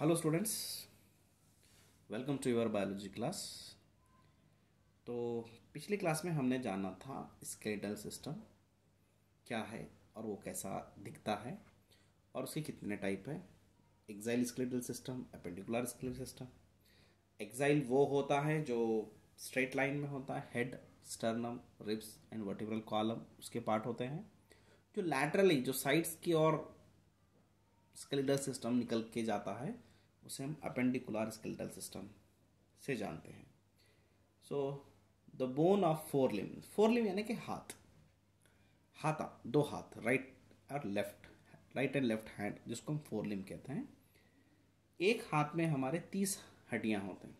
Hello students welcome to your biology class तो पिछली class में हमने जाना था स्केलेटल सिस्टम क्या है और वो कैसा दिखता है और उसके कितने टाइप है axial skeletal system appendicular skeletal system axial वो होता है जो स्ट्रेट लाइन में होता है head sternum ribs and vertebral column उसके पार्ट होते हैं जो लैटरली जो साइड्स की और स्केलेटल सिस्टम निकल के जाता है उसे हम अपेंडिकुलर स्केलेटल सिस्टम से जानते हैं so the bone of fore limb fore limb यानी कि हाथ हाथा दो हाथ राइट और left right and left hand जिसको हम फोर लिम कहते हैं एक हाथ में हमारे तीस हड्डियाँ होते हैं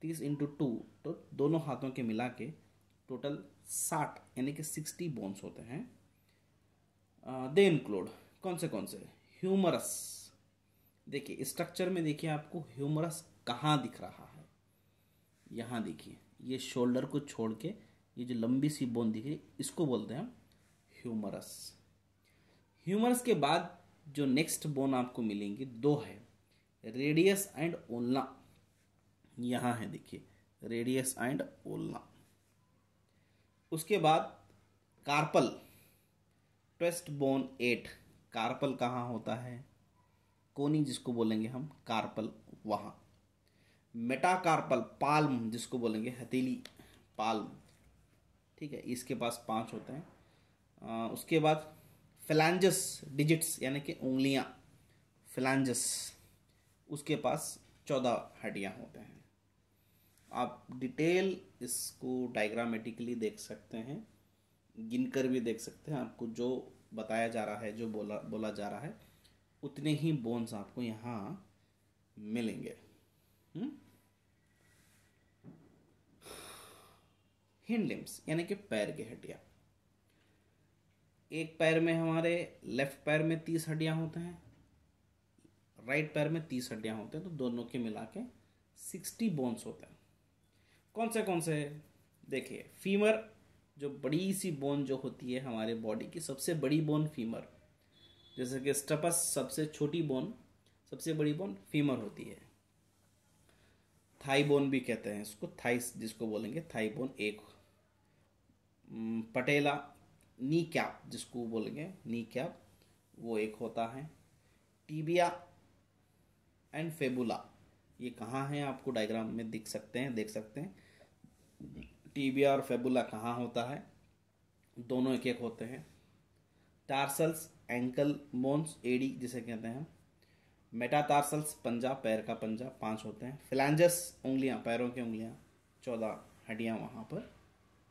तीस इंटू टू तो दोनों हाथों के मिला के टोटल साठ यानी कि सिक्सटी बोन्स होते हैं दे uh, इंक्लूड कौन से कौन से ह्यूमरस देखिए स्ट्रक्चर में देखिए आपको ह्यूमरस कहाँ दिख रहा है यहाँ देखिए ये शोल्डर को छोड़ के ये जो लंबी सी बोन दिख रही है इसको बोलते हैं हम ह्यूमरस ह्यूमरस के बाद जो नेक्स्ट बोन आपको मिलेंगे दो है रेडियस एंड ओलना यहाँ है देखिए रेडियस एंड ओलना उसके बाद carpal wrist bone eight carpal कहाँ होता है कोनी जिसको बोलेंगे हम कार्पल वहाँ मेटाकार्पल पाल्म जिसको बोलेंगे हथेली पाल्म ठीक है इसके पास पांच होते हैं आ, उसके बाद फिलैंजस डिजिट्स यानी कि उंगलियां फिलैंजस उसके पास चौदह हड्डियां होते हैं आप डिटेल इसको डायग्रामेटिकली देख सकते हैं गिनकर भी देख सकते हैं आपको जो बताया जा रहा है जो बोला बोला जा रहा है उतने ही बोन्स आपको यहाँ मिलेंगे हुँ? हिंड लिम्स यानी कि पैर की हड्डियाँ एक पैर में हमारे लेफ्ट पैर में तीस हड्डियाँ होते हैं राइट पैर में तीस हड्डियाँ होते हैं तो दोनों के मिला के सिक्सटी बोन्स होते हैं कौन से कौन से देखिए फीमर जो बड़ी सी बोन जो होती है हमारे बॉडी की सबसे बड़ी बोन फीमर जैसे कि स्टपस सबसे छोटी बोन सबसे बड़ी बोन फीमर होती है थाई बोन भी कहते हैं इसको थाइस जिसको बोलेंगे थाई बोन एक हम्म, पटेला नी कैप जिसको बोलेंगे नी कैप वो एक होता है टीबिया एंड फेबुला ये कहाँ हैं आपको डायग्राम में दिख सकते हैं देख सकते हैं टीबिया और फेबुला कहाँ होता है दोनों एक एक होते हैं टार्सल्स एंकल बोन्स एडी जिसे कहते हैं मेटातार्सल्स पंजा पैर का पंजा पांच होते हैं फिलेंजस उंगलियां पैरों की उंगलियां चौदह हड्डियां वहां पर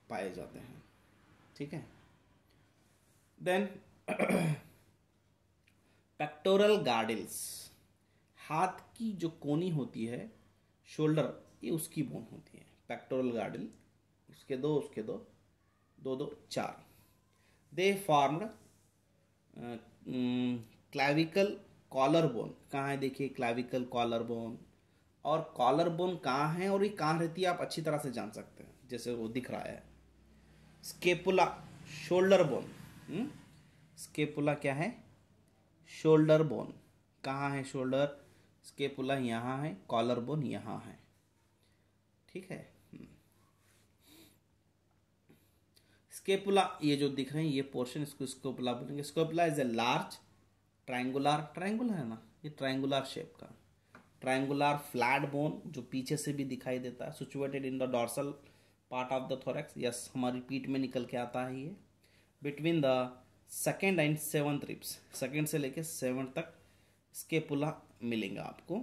पाए जाते हैं ठीक है देन पेक्टोरल गार्डिल्स हाथ की जो कोनी होती है शोल्डर ये उसकी बोन होती है पेक्टोरल गार्डिल उसके दो उसके दो दो दो चार they formed clavicle collar bone कहाँ है देखिए क्लाविकल कॉलर बोन और कॉलर बोन कहाँ है और ये कहाँ रहती है आप अच्छी तरह से जान सकते हैं जैसे वो दिख रहा है स्केपुला शोल्डर बोन हम्म? स्केपुला क्या है शोल्डर बोन कहाँ है शोल्डर स्केपुला यहाँ है कॉलर बोन यहाँ है ठीक है स्केपुला ये जो दिख रहे हैं ये पोर्शन इसको स्कोपुला बोलेंगे scapula is a large triangular triangular है ना ये ट्राइंगुलर शेप का ट्राइंगुलर फ्लैट बोन जो पीछे से भी दिखाई देता है situated in the dorsal part of the thorax yes हमारी पीठ में निकल के आता है ये between the second and seven ribs second से लेके सेवन तक स्केपुला मिलेंगे आपको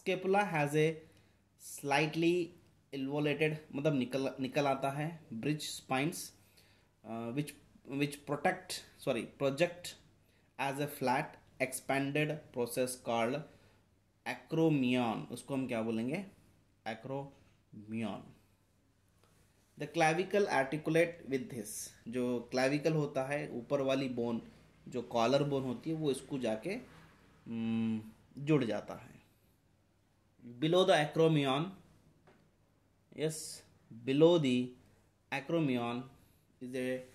scapula has a slightly elevated मतलब निकल निकल आता है bridge spines uh, which which protect sorry project as a flat expanded process called acromion उसको हम क्या बोलेंगे acromion the clavicle articulate with this जो क्लाविकल होता है ऊपर वाली बोन जो कॉलर बोन होती है वो इसको जाके हम्म, जुड़ जाता है below the acromion yes below the acromion is a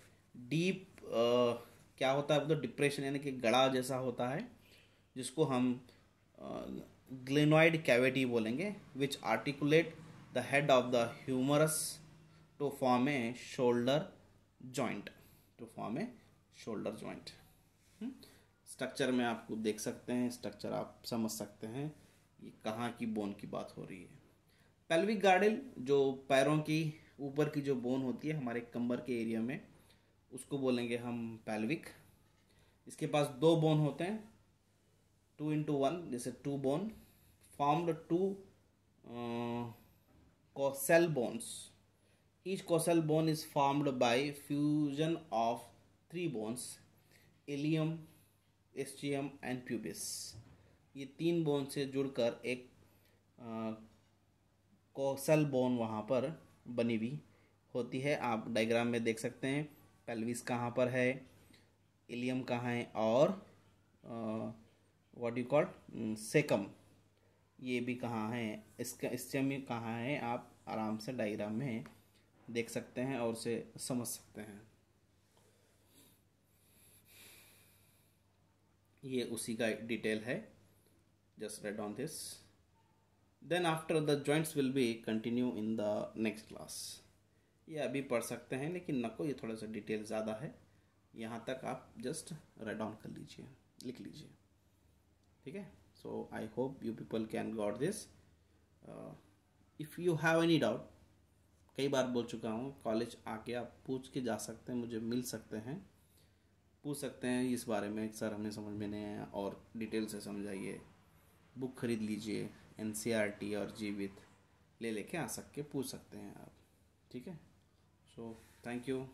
deep uh, क्या होता है तो डिप्रेशन यानी कि गड़ा जैसा होता है जिसको हम uh, ग्लेनॉइड कैविटी बोलेंगे which articulate the head of the humerus to form a shoulder joint to form a shoulder joint structure में आपको देख सकते हैं स्ट्रक्चर आप समझ सकते हैं ये कहाँ की बोन की बात हो रही है पेल्विक गार्डल जो पैरों की ऊपर की जो बोन होती है हमारे कम्बर के एरिया में उसको बोलेंगे हम पैल्विक इसके पास दो बोन होते हैं टू इंटू वन जैसे two bone formed two coxal bones each coxal bone is formed by fusion of three bones ilium ischium and pubis ये तीन बोन से जुड़कर एक कॉसेल अं, बोन वहाँ पर बनी हुई होती है आप डायग्राम में देख सकते हैं पेल्विस कहाँ पर है इलियम कहाँ है और व्हाट यू कॉल सेकम ये भी कहाँ है इसका स्टेम इस कहाँ है आप आराम से डायग्राम में देख सकते हैं और उसे समझ सकते हैं ये उसी का डिटेल है just read on this then after the joints will be continue in the next class ये अभी पढ़ सकते हैं लेकिन नको ये थोड़ा सा डिटेल ज़्यादा है यहाँ तक आप जस्ट राइट डाउन कर लीजिए लिख लीजिए ठीक है so I hope you people can got this if you have any doubt कई बार बोल चुका हूँ कॉलेज आके आप पूछ के जा सकते हैं मुझे मिल सकते हैं पूछ सकते हैं इस बारे में सर हमें समझ में नहीं आया और डिटेल से समझाइए बुक खरीद लीजिए एन e और जीवित ले लेके आ सक के पूछ सकते हैं आप ठीक है सो थैंक यू